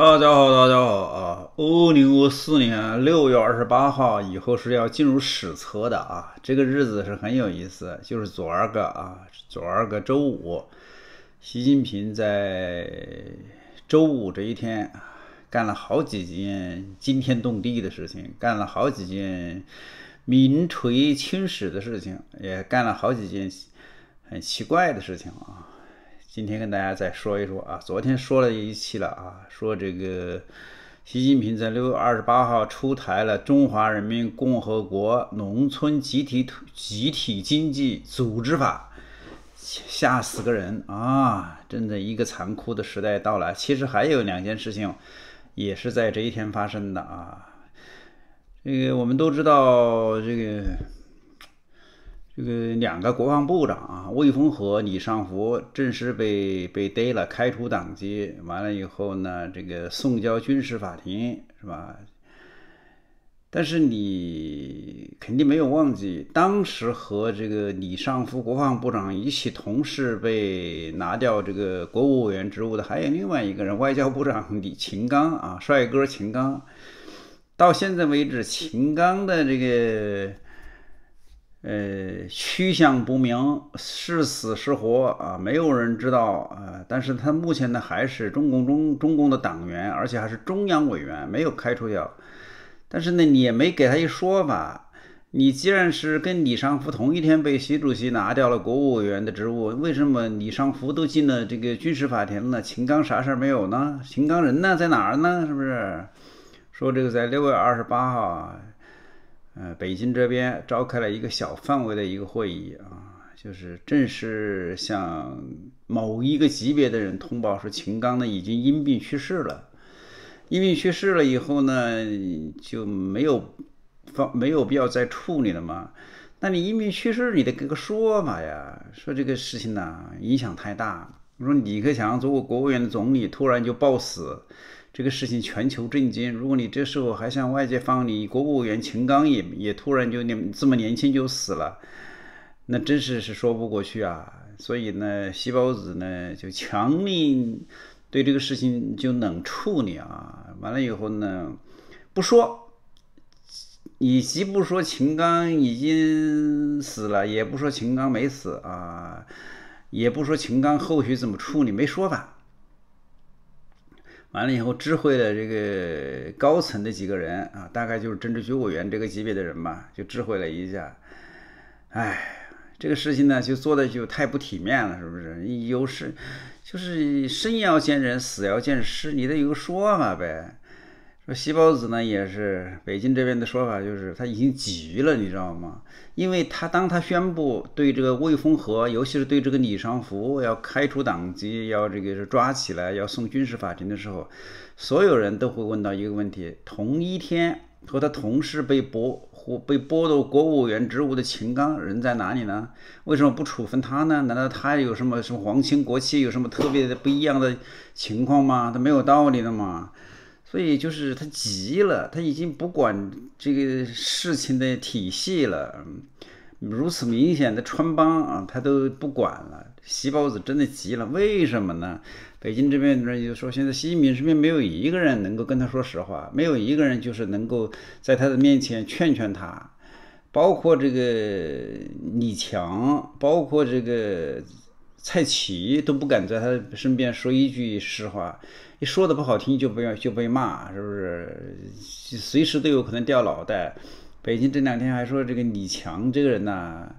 大家好，大家好啊！二零二四年六月二十八号以后是要进入史册的啊，这个日子是很有意思。就是昨儿个啊，昨儿个周五，习近平在周五这一天干了好几件惊天动地的事情，干了好几件名垂青史的事情，也干了好几件很奇怪的事情啊。今天跟大家再说一说啊，昨天说了一期了啊，说这个习近平在六月二十八号出台了《中华人民共和国农村集体土集体经济组织法》，吓死个人啊！真的一个残酷的时代到来。其实还有两件事情，也是在这一天发生的啊。这个我们都知道这个。这个两个国防部长啊，魏峰和、李尚福正式被被逮了，开除党籍。完了以后呢，这个送交军事法庭，是吧？但是你肯定没有忘记，当时和这个李尚福国防部长一起同时被拿掉这个国务委员职务的，还有另外一个人，外交部长李秦刚啊，帅哥秦刚。到现在为止，秦刚的这个。呃，去向不明，是死是活啊，没有人知道啊。但是他目前呢，还是中共中中共的党员，而且还是中央委员，没有开除掉。但是呢，你也没给他一说法。你既然是跟李尚福同一天被习主席拿掉了国务委员的职务，为什么李尚福都进了这个军事法庭了，秦刚啥事儿没有呢？秦刚人呢，在哪儿呢？是不是？说这个在六月二十八号。呃，北京这边召开了一个小范围的一个会议啊，就是正式向某一个级别的人通报说，秦刚呢已经因病去世了。因病去世了以后呢，就没有方没有必要再处理了嘛？那你因病去世，你得给个说法呀！说这个事情呢影响太大。我说李克强做过国务院的总理，突然就暴死。这个事情全球震惊，如果你这时候还向外界放你，国务委员秦刚也也突然就年这么年轻就死了，那真是是说不过去啊。所以呢，细胞子呢就强力对这个事情就冷处理啊。完了以后呢，不说，以及不说秦刚已经死了，也不说秦刚没死啊，也不说秦刚后续怎么处理，没说吧。完了以后，知会了这个高层的几个人啊，大概就是政治局委员这个级别的人吧，就知会了一下。哎，这个事情呢，就做的就太不体面了，是不是？有事就是生要见人，死要见尸，你得有个说法呗。那西包子呢？也是北京这边的说法，就是他已经急了，你知道吗？因为他当他宣布对这个魏凤和，尤其是对这个李尚福要开除党籍、要这个是抓起来、要送军事法庭的时候，所有人都会问到一个问题：同一天和他同时被剥或被剥夺国务院职务的秦刚人在哪里呢？为什么不处分他呢？难道他有什么什么皇亲国戚，有什么特别的不一样的情况吗？他没有道理的嘛。所以就是他急了，他已经不管这个事情的体系了，如此明显的穿帮啊，他都不管了。习包子真的急了，为什么呢？北京这边人就说，现在习近平身边没有一个人能够跟他说实话，没有一个人就是能够在他的面前劝劝他，包括这个李强，包括这个。蔡奇都不敢在他身边说一句实话，一说的不好听就被就被骂，是不是？随时都有可能掉脑袋。北京这两天还说这个李强这个人呢，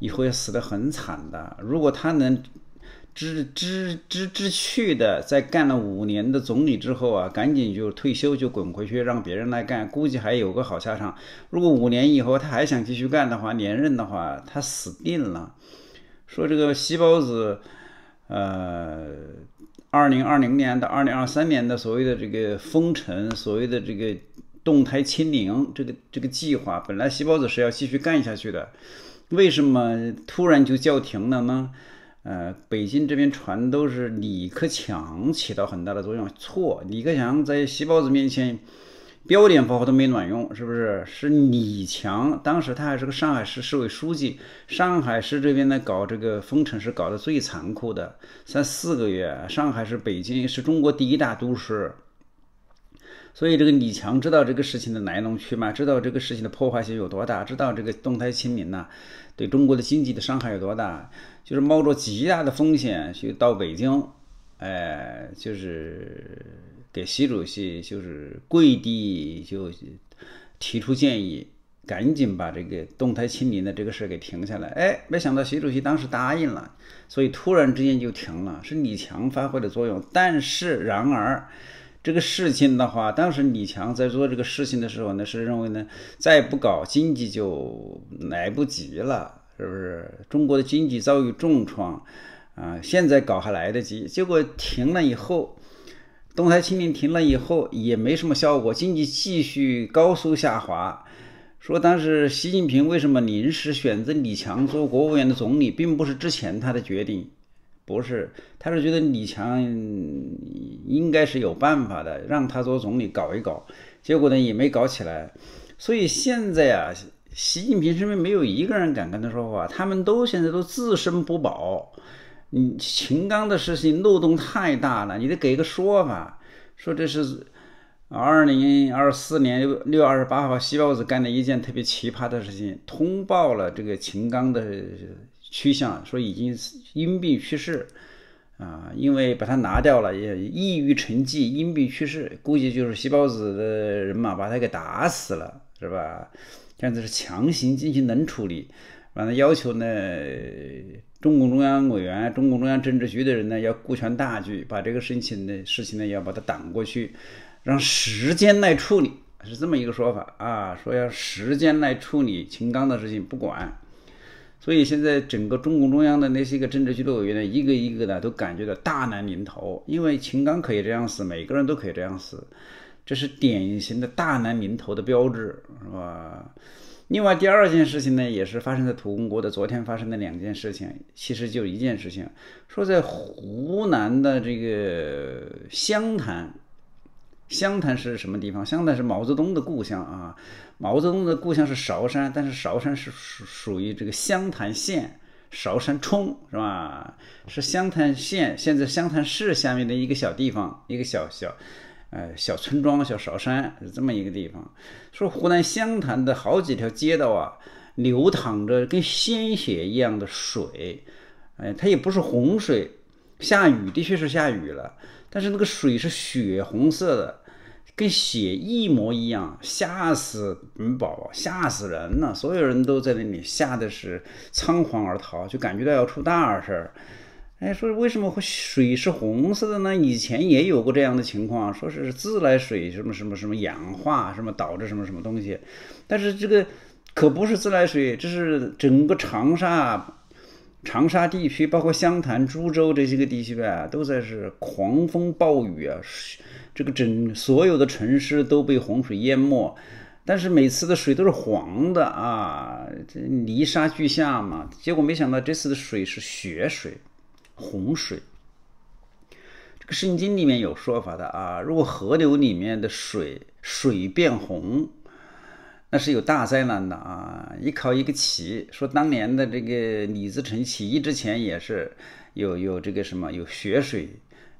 以后要死得很惨的。如果他能知知知知趣的，在干了五年的总理之后啊，赶紧就退休就滚回去，让别人来干，估计还有个好下场。如果五年以后他还想继续干的话，连任的话，他死定了。说这个细包子，呃，二零二零年到二零二三年的所谓的这个封城，所谓的这个动态清零，这个这个计划，本来细包子是要继续干下去的，为什么突然就叫停了呢？呃，北京这边传都是李克强起到很大的作用，错，李克强在细包子面前。标点符号都没卵用，是不是？是李强当时他还是个上海市市委书记，上海市这边呢搞这个封城是搞得最残酷的，三四个月。上海是北京，是中国第一大都市，所以这个李强知道这个事情的来龙去脉，知道这个事情的破坏性有多大，知道这个动态清零呐对中国的经济的伤害有多大，就是冒着极大的风险去到北京，哎，就是。给习主席就是跪地就提出建议，赶紧把这个动态清零的这个事给停下来。哎，没想到习主席当时答应了，所以突然之间就停了。是李强发挥的作用。但是，然而这个事情的话，当时李强在做这个事情的时候呢，是认为呢再不搞经济就来不及了，是不是？中国的经济遭遇重创啊，现在搞还来得及。结果停了以后。动态清零停了以后也没什么效果，经济继续高速下滑。说当时习近平为什么临时选择李强做国务院的总理，并不是之前他的决定，不是，他是觉得李强应该是有办法的，让他做总理搞一搞。结果呢也没搞起来，所以现在啊，习近平身边没有一个人敢跟他说话，他们都现在都自身不保。你秦刚的事情漏洞太大了，你得给个说法。说这是二零二四年六月二十八号，西包子干的一件特别奇葩的事情，通报了这个秦刚的去向，说已经因病去世。啊，因为把他拿掉了，也抑郁沉寂，因病去世，估计就是西包子的人马把他给打死了，是吧？这样子是强行进行冷处理，完了要求呢？中共中央委员、中共中央政治局的人呢，要顾全大局，把这个申请的事情呢，要把它挡过去，让时间来处理，是这么一个说法啊。说要时间来处理秦刚的事情，不管。所以现在整个中共中央的那些个政治局的委员，呢，一个一个的都感觉到大难临头，因为秦刚可以这样死，每个人都可以这样死，这是典型的大难临头的标志，是吧？另外第二件事情呢，也是发生在土工国的。昨天发生的两件事情，其实就一件事情，说在湖南的这个湘潭。湘潭是什么地方？湘潭是毛泽东的故乡啊，毛泽东的故乡是韶山，但是韶山是属属于这个湘潭县韶山冲，是吧？是湘潭县，现在湘潭市下面的一个小地方，一个小小。哎，小村庄、小韶山这么一个地方。说湖南湘潭的好几条街道啊，流淌着跟鲜血一样的水。哎，它也不是洪水，下雨的确是下雨了，但是那个水是血红色的，跟血一模一样，吓死女宝宝，吓死人了！所有人都在那里吓的是仓皇而逃，就感觉到要出大事儿。哎，说为什么会水是红色的呢？以前也有过这样的情况，说是自来水什么什么什么氧化什么导致什么什么东西，但是这个可不是自来水，这是整个长沙、长沙地区，包括湘潭、株洲这些个地区吧，都在是狂风暴雨啊，这个整所有的城市都被洪水淹没，但是每次的水都是黄的啊，这泥沙俱下嘛，结果没想到这次的水是血水。洪水，这个圣经里面有说法的啊。如果河流里面的水水变红，那是有大灾难的啊。一考一个奇，说当年的这个李自成起义之前也是有有这个什么有血水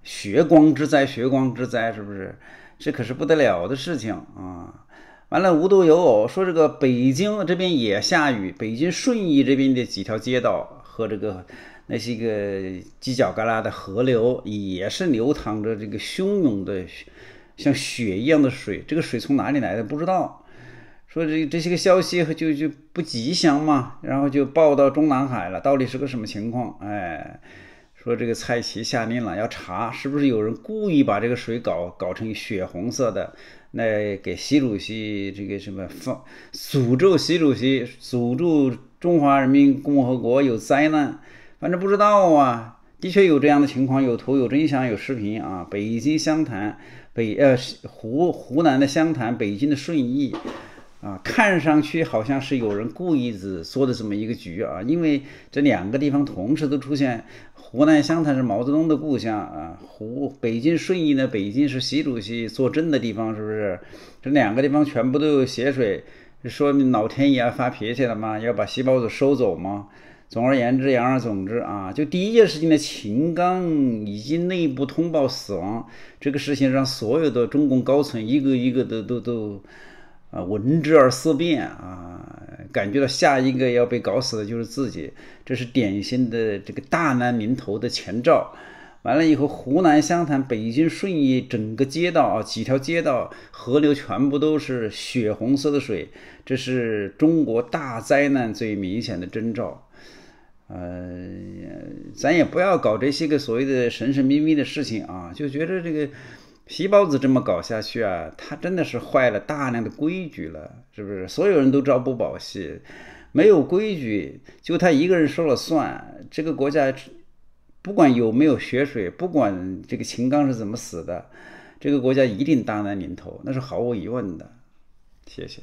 血光之灾，血光之灾是不是？这可是不得了的事情啊。完了，无独有偶，说这个北京这边也下雨，北京顺义这边的几条街道和这个。那些个犄角旮旯的河流也是流淌着这个汹涌的像血一样的水，这个水从哪里来的不知道。说这这些个消息就就不吉祥嘛，然后就报到中南海了。到底是个什么情况？哎，说这个蔡奇下令了，要查是不是有人故意把这个水搞搞成血红色的，那给习主席这个什么封诅咒习主席，诅咒中华人民共和国有灾难。反正不知道啊，的确有这样的情况，有图、有真相、有视频啊。北京湘潭北呃湖湖南的湘潭，北京的顺义啊，看上去好像是有人故意子做的这么一个局啊。因为这两个地方同时都出现，湖南湘潭是毛泽东的故乡啊，湖北京顺义呢，北京是习主席坐镇的地方，是不是？这两个地方全部都有血水，说明老天爷发脾气了吗？要把细胞子收走吗？总而言之，言而总之啊，就第一件事情呢，秦刚已经内部通报死亡这个事情，让所有的中共高层一个一个都都都，啊，闻之而色变啊，感觉到下一个要被搞死的就是自己，这是典型的这个大难临头的前兆。完了以后，湖南湘潭、北京顺义整个街道啊，几条街道河流全部都是血红色的水，这是中国大灾难最明显的征兆。呃，咱也不要搞这些个所谓的神神秘秘的事情啊！就觉得这个皮包子这么搞下去啊，他真的是坏了大量的规矩了，是不是？所有人都朝不保夕，没有规矩，就他一个人说了算。这个国家不管有没有血水，不管这个秦刚是怎么死的，这个国家一定大难临头，那是毫无疑问的。谢谢。